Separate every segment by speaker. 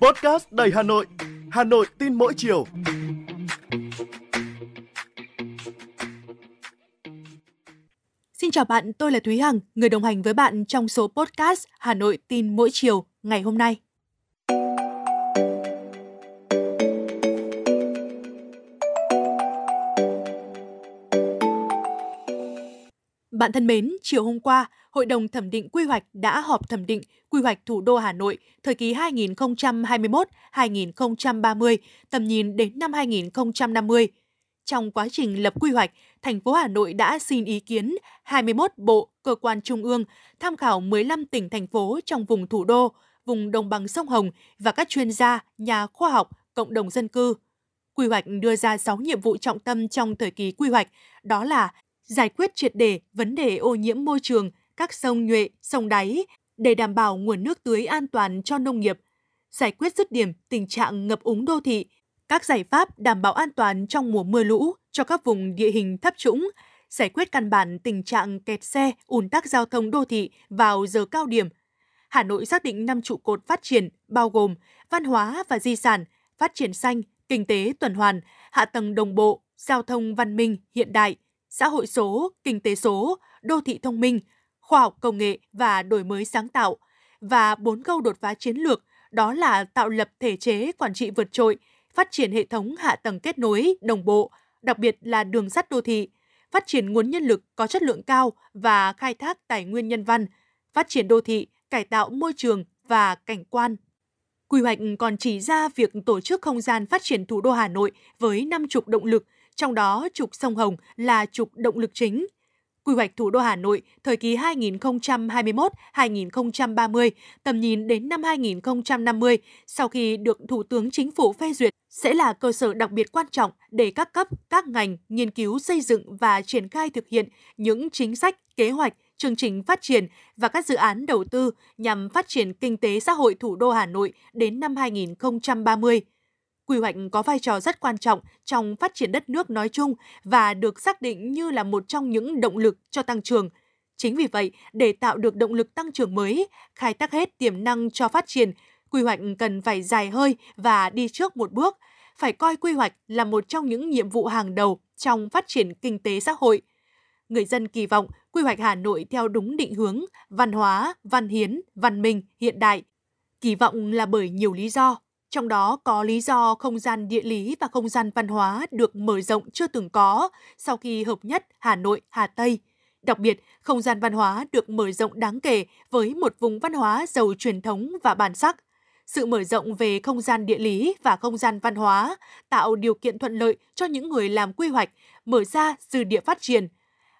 Speaker 1: Podcast đầy Hà Nội, Hà Nội tin mỗi chiều. Xin chào bạn, tôi là Thúy Hằng, người đồng hành với bạn trong số podcast Hà Nội tin mỗi chiều ngày hôm nay. Bạn thân mến, chiều hôm qua, Hội đồng thẩm định quy hoạch đã họp thẩm định quy hoạch thủ đô Hà Nội thời kỳ 2021-2030, tầm nhìn đến năm 2050. Trong quá trình lập quy hoạch, thành phố Hà Nội đã xin ý kiến 21 bộ, cơ quan trung ương, tham khảo 15 tỉnh thành phố trong vùng thủ đô, vùng đồng bằng sông Hồng và các chuyên gia, nhà khoa học, cộng đồng dân cư. Quy hoạch đưa ra 6 nhiệm vụ trọng tâm trong thời kỳ quy hoạch, đó là giải quyết triệt đề vấn đề ô nhiễm môi trường, các sông nhuệ, sông đáy để đảm bảo nguồn nước tưới an toàn cho nông nghiệp, giải quyết dứt điểm tình trạng ngập úng đô thị, các giải pháp đảm bảo an toàn trong mùa mưa lũ cho các vùng địa hình thấp trũng, giải quyết căn bản tình trạng kẹt xe, ùn tắc giao thông đô thị vào giờ cao điểm. Hà Nội xác định 5 trụ cột phát triển bao gồm văn hóa và di sản, phát triển xanh, kinh tế tuần hoàn, hạ tầng đồng bộ, giao thông văn minh hiện đại, xã hội số, kinh tế số, đô thị thông minh, khoa học công nghệ và đổi mới sáng tạo và bốn câu đột phá chiến lược đó là tạo lập thể chế quản trị vượt trội, phát triển hệ thống hạ tầng kết nối đồng bộ, đặc biệt là đường sắt đô thị, phát triển nguồn nhân lực có chất lượng cao và khai thác tài nguyên nhân văn, phát triển đô thị, cải tạo môi trường và cảnh quan. Quy hoạch còn chỉ ra việc tổ chức không gian phát triển thủ đô Hà Nội với năm trục động lực, trong đó trục sông Hồng là trục động lực chính, quy hoạch thủ đô Hà Nội thời kỳ 2021-2030, tầm nhìn đến năm 2050 sau khi được Thủ tướng Chính phủ phê duyệt sẽ là cơ sở đặc biệt quan trọng để các cấp, các ngành nghiên cứu xây dựng và triển khai thực hiện những chính sách, kế hoạch, chương trình phát triển và các dự án đầu tư nhằm phát triển kinh tế xã hội thủ đô Hà Nội đến năm 2030 quy hoạch có vai trò rất quan trọng trong phát triển đất nước nói chung và được xác định như là một trong những động lực cho tăng trưởng. Chính vì vậy, để tạo được động lực tăng trưởng mới, khai thác hết tiềm năng cho phát triển, quy hoạch cần phải dài hơi và đi trước một bước, phải coi quy hoạch là một trong những nhiệm vụ hàng đầu trong phát triển kinh tế xã hội. Người dân kỳ vọng quy hoạch Hà Nội theo đúng định hướng văn hóa, văn hiến, văn minh hiện đại. Kỳ vọng là bởi nhiều lý do, trong đó có lý do không gian địa lý và không gian văn hóa được mở rộng chưa từng có sau khi hợp nhất Hà Nội, Hà Tây. Đặc biệt, không gian văn hóa được mở rộng đáng kể với một vùng văn hóa giàu truyền thống và bản sắc. Sự mở rộng về không gian địa lý và không gian văn hóa tạo điều kiện thuận lợi cho những người làm quy hoạch, mở ra dư địa phát triển,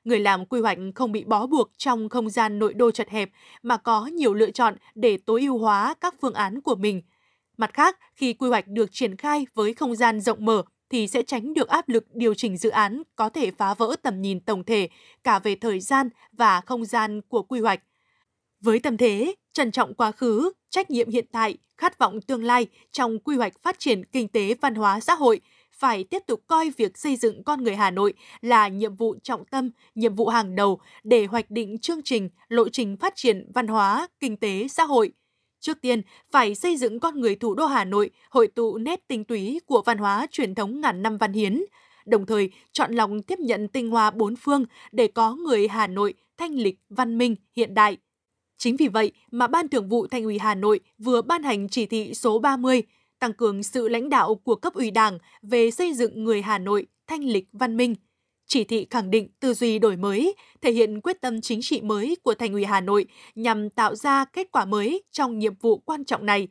Speaker 1: người làm quy hoạch không bị bó buộc trong không gian nội đô chật hẹp mà có nhiều lựa chọn để tối ưu hóa các phương án của mình – Mặt khác, khi quy hoạch được triển khai với không gian rộng mở thì sẽ tránh được áp lực điều chỉnh dự án có thể phá vỡ tầm nhìn tổng thể cả về thời gian và không gian của quy hoạch. Với tâm thế trân trọng quá khứ, trách nhiệm hiện tại, khát vọng tương lai trong quy hoạch phát triển kinh tế văn hóa xã hội phải tiếp tục coi việc xây dựng con người Hà Nội là nhiệm vụ trọng tâm, nhiệm vụ hàng đầu để hoạch định chương trình, lộ trình phát triển văn hóa, kinh tế, xã hội – Trước tiên, phải xây dựng con người thủ đô Hà Nội hội tụ nét tinh túy của văn hóa truyền thống ngàn năm văn hiến, đồng thời chọn lọc tiếp nhận tinh hoa bốn phương để có người Hà Nội thanh lịch, văn minh, hiện đại. Chính vì vậy mà Ban Thường vụ Thành ủy Hà Nội vừa ban hành chỉ thị số 30 tăng cường sự lãnh đạo của cấp ủy Đảng về xây dựng người Hà Nội thanh lịch, văn minh, chỉ thị khẳng định tư duy đổi mới, thể hiện quyết tâm chính trị mới của Thành ủy Hà Nội nhằm tạo ra kết quả mới trong nhiệm vụ quan trọng này.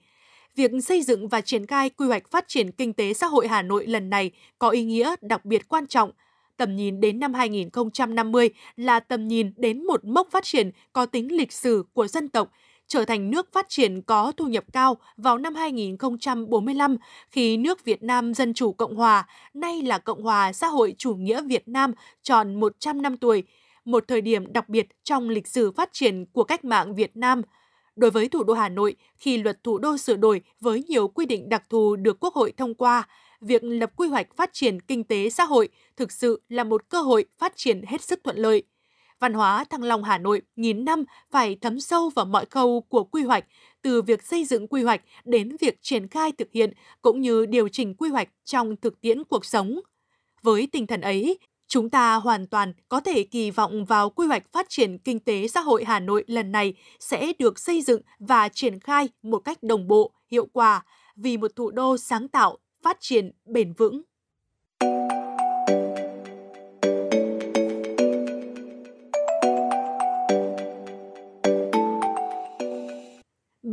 Speaker 1: Việc xây dựng và triển khai quy hoạch phát triển kinh tế xã hội Hà Nội lần này có ý nghĩa đặc biệt quan trọng. Tầm nhìn đến năm 2050 là tầm nhìn đến một mốc phát triển có tính lịch sử của dân tộc – trở thành nước phát triển có thu nhập cao vào năm 2045 khi nước Việt Nam Dân Chủ Cộng Hòa, nay là Cộng hòa xã hội chủ nghĩa Việt Nam, tròn 100 năm tuổi, một thời điểm đặc biệt trong lịch sử phát triển của cách mạng Việt Nam – đối với thủ đô Hà Nội khi luật thủ đô sửa đổi với nhiều quy định đặc thù được Quốc hội thông qua, việc lập quy hoạch phát triển kinh tế xã hội thực sự là một cơ hội phát triển hết sức thuận lợi. Văn hóa Thăng Long Hà Nội nghìn năm phải thấm sâu vào mọi khâu của quy hoạch, từ việc xây dựng quy hoạch đến việc triển khai thực hiện cũng như điều chỉnh quy hoạch trong thực tiễn cuộc sống. Với tinh thần ấy, chúng ta hoàn toàn có thể kỳ vọng vào quy hoạch phát triển kinh tế xã hội Hà Nội lần này sẽ được xây dựng và triển khai một cách đồng bộ, hiệu quả vì một thủ đô sáng tạo, phát triển bền vững.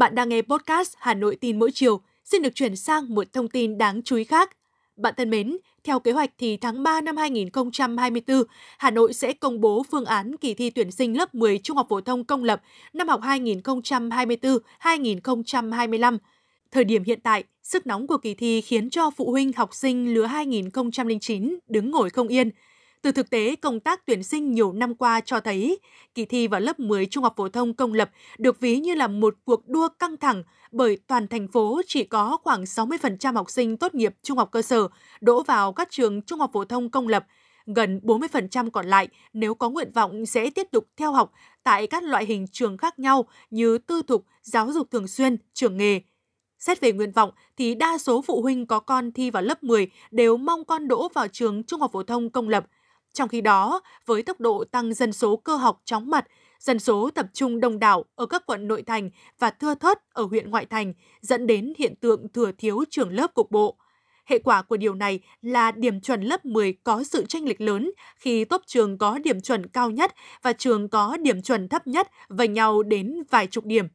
Speaker 1: Bạn đang nghe podcast Hà Nội tin mỗi chiều. Xin được chuyển sang một thông tin đáng chú ý khác. Bạn thân mến, theo kế hoạch thì tháng 3 năm 2024, Hà Nội sẽ công bố phương án kỳ thi tuyển sinh lớp 10 Trung học phổ thông công lập năm học 2024-2025. Thời điểm hiện tại, sức nóng của kỳ thi khiến cho phụ huynh học sinh lứa 2009 đứng ngồi không yên – từ thực tế, công tác tuyển sinh nhiều năm qua cho thấy, kỳ thi vào lớp 10 trung học phổ thông công lập được ví như là một cuộc đua căng thẳng bởi toàn thành phố chỉ có khoảng 60% học sinh tốt nghiệp trung học cơ sở đỗ vào các trường trung học phổ thông công lập, gần 40% còn lại nếu có nguyện vọng sẽ tiếp tục theo học tại các loại hình trường khác nhau như tư thục, giáo dục thường xuyên, trường nghề. Xét về nguyện vọng thì đa số phụ huynh có con thi vào lớp 10 đều mong con đỗ vào trường trung học phổ thông công lập – trong khi đó, với tốc độ tăng dân số cơ học chóng mặt, dân số tập trung đông đảo ở các quận nội thành và thưa thớt ở huyện ngoại thành, dẫn đến hiện tượng thừa thiếu trường lớp cục bộ. Hệ quả của điều này là điểm chuẩn lớp 10 có sự tranh lệch lớn khi tốt trường có điểm chuẩn cao nhất và trường có điểm chuẩn thấp nhất vành nhau đến vài chục điểm.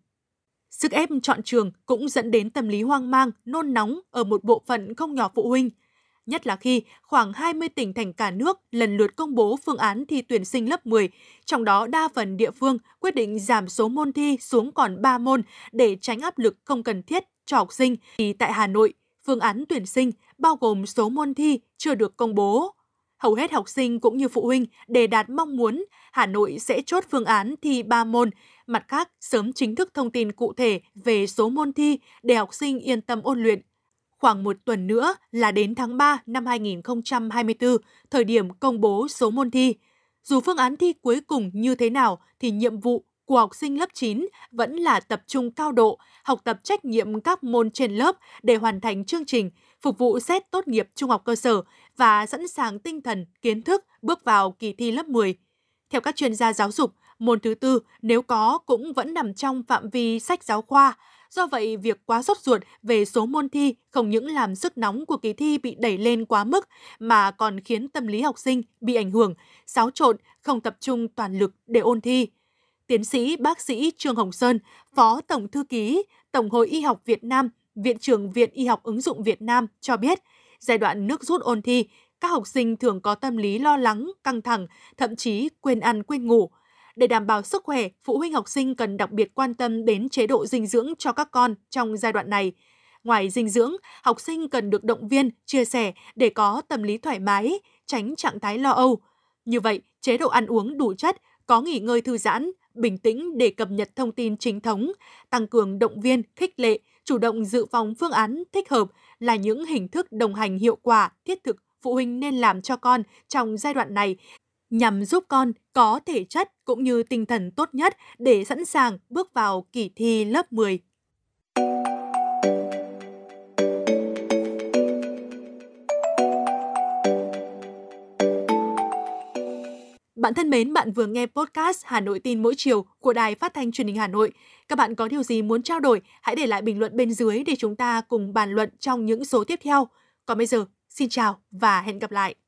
Speaker 1: Sức ép chọn trường cũng dẫn đến tâm lý hoang mang, nôn nóng ở một bộ phận không nhỏ phụ huynh – nhất là khi khoảng 20 tỉnh thành cả nước lần lượt công bố phương án thi tuyển sinh lớp 10, trong đó đa phần địa phương quyết định giảm số môn thi xuống còn 3 môn để tránh áp lực không cần thiết cho học sinh. Thì tại Hà Nội, phương án tuyển sinh bao gồm số môn thi chưa được công bố. Hầu hết học sinh cũng như phụ huynh đề đạt mong muốn Hà Nội sẽ chốt phương án thi 3 môn, mặt khác sớm chính thức thông tin cụ thể về số môn thi để học sinh yên tâm ôn luyện khoảng một tuần nữa là đến tháng 3 năm 2024, thời điểm công bố số môn thi. Dù phương án thi cuối cùng như thế nào thì nhiệm vụ của học sinh lớp 9 vẫn là tập trung cao độ, học tập trách nhiệm các môn trên lớp để hoàn thành chương trình, phục vụ xét tốt nghiệp trung học cơ sở và sẵn sàng tinh thần, kiến thức bước vào kỳ thi lớp 10. Theo các chuyên gia giáo dục, môn thứ tư nếu có cũng vẫn nằm trong phạm vi sách giáo khoa, Do vậy, việc quá sốt ruột về số môn thi không những làm sức nóng của kỳ thi bị đẩy lên quá mức mà còn khiến tâm lý học sinh bị ảnh hưởng, xáo trộn, không tập trung toàn lực để ôn thi. Tiến sĩ bác sĩ Trương Hồng Sơn, Phó Tổng Thư ký Tổng hội Y học Việt Nam, Viện trưởng Viện Y học ứng dụng Việt Nam cho biết, giai đoạn nước rút ôn thi, các học sinh thường có tâm lý lo lắng, căng thẳng, thậm chí quên ăn quên ngủ – để đảm bảo sức khỏe, phụ huynh học sinh cần đặc biệt quan tâm đến chế độ dinh dưỡng cho các con trong giai đoạn này. Ngoài dinh dưỡng, học sinh cần được động viên, chia sẻ để có tâm lý thoải mái, tránh trạng thái lo âu. Như vậy, chế độ ăn uống đủ chất, có nghỉ ngơi thư giãn, bình tĩnh để cập nhật thông tin chính thống, tăng cường động viên, khích lệ, chủ động dự phòng phương án thích hợp là những hình thức đồng hành hiệu quả, thiết thực phụ huynh nên làm cho con trong giai đoạn này nhằm giúp con có thể chất cũng như tinh thần tốt nhất để sẵn sàng bước vào kỳ thi lớp 10. Bạn thân mến, bạn vừa nghe podcast Hà Nội tin mỗi chiều của Đài Phát thanh Truyền hình Hà Nội. Các bạn có điều gì muốn trao đổi, hãy để lại bình luận bên dưới để chúng ta cùng bàn luận trong những số tiếp theo. Còn bây giờ, xin chào và hẹn gặp lại.